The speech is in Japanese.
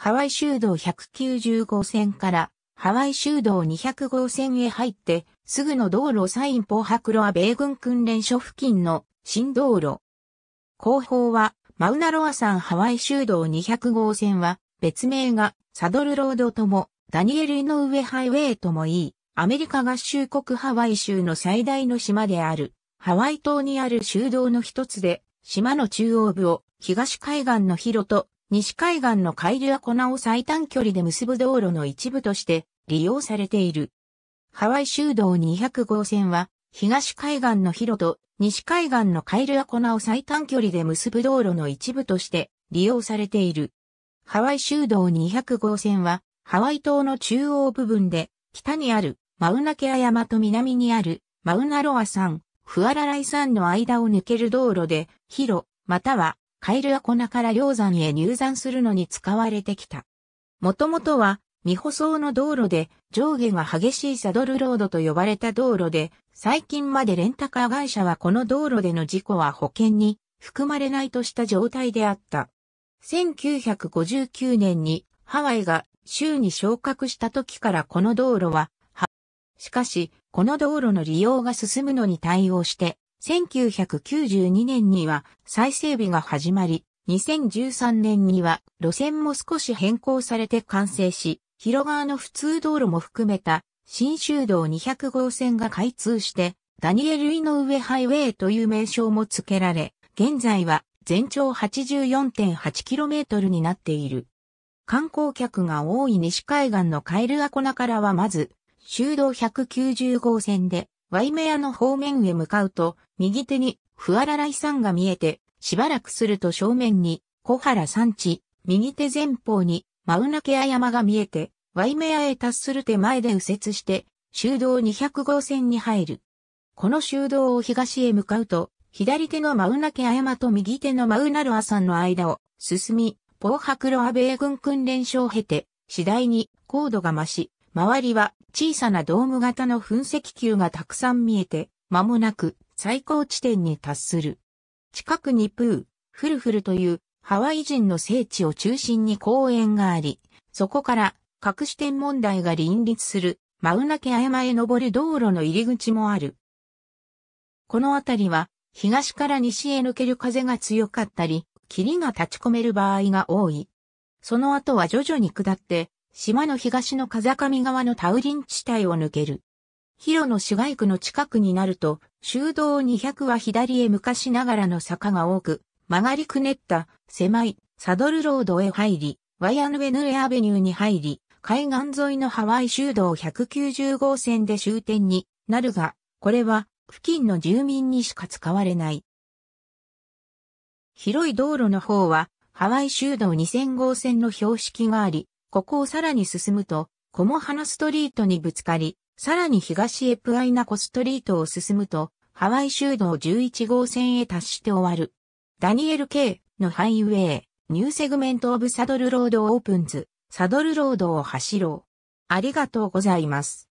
ハワイ州道190号線からハワイ州道200号線へ入って、すぐの道路サインポーハクロア米軍訓練所付近の新道路。後方はマウナロア山ハワイ州道200号線は別名がサドルロードともダニエル・イノウエハイウェイともいい、アメリカ合衆国ハワイ州の最大の島である、ハワイ島にある州道の一つで、島の中央部を東海岸の広と西海岸のカイルア・コナを最短距離で結ぶ道路の一部として利用されている。ハワイ州道200号線は、東海岸の広と西海岸のカイルアコナを最短距離で結ぶ道路の一部として利用されている。ハワイ州道200号線はハワイ島の中央部分で北にあるマウナケア山と南にあるマウナロア山、フアラライ山の間を抜ける道路で広またはカイルアコナから溶山へ入山するのに使われてきた。もともとは、未舗装の道路で上下が激しいサドルロードと呼ばれた道路で、最近までレンタカー会社はこの道路での事故は保険に含まれないとした状態であった。1959年にハワイが州に昇格した時からこの道路は、しかし、この道路の利用が進むのに対応して、1992年には再整備が始まり、2013年には路線も少し変更されて完成し、広川の普通道路も含めた新州道200号線が開通して、ダニエル・イノウエハイウェイという名称も付けられ、現在は全長 84.8km になっている。観光客が多い西海岸のカエルアコナからはまず、州道190号線でワイメアの方面へ向かうと、右手にフアラライ山が見えて、しばらくすると正面に小原山地、右手前方にマウナケア山が見えて、ワイメアへ達する手前で右折して、修道200号線に入る。この修道を東へ向かうと、左手のマウナケア山と右手のマウナルア山の間を進み、ポーハクロア米軍訓練所を経て、次第に高度が増し、周りは小さなドーム型の噴石球がたくさん見えて、間もなく最高地点に達する。近くにプー、フルフルというハワイ人の聖地を中心に公園があり、そこから隠し点問題が林立するマウナケア山へ登る道路の入り口もある。この辺りは東から西へ抜ける風が強かったり、霧が立ち込める場合が多い。その後は徐々に下って島の東の風上側のタウリン地帯を抜ける。広野市街区の近くになると、修道200は左へ昔ながらの坂が多く、曲がりくねった狭いサドルロードへ入り、ワイアヌエヌエアベニューに入り、海岸沿いのハワイ修道190号線で終点になるが、これは付近の住民にしか使われない。広い道路の方は、ハワイ修道2000号線の標識があり、ここをさらに進むと、コモハナストリートにぶつかり、さらに東エプアイナコストリートを進むと、ハワイ州道11号線へ達して終わる。ダニエル・ケイのハイウェイ、ニューセグメント・オブ・サドル・ロード・オープンズ、サドル・ロードを走ろう。ありがとうございます。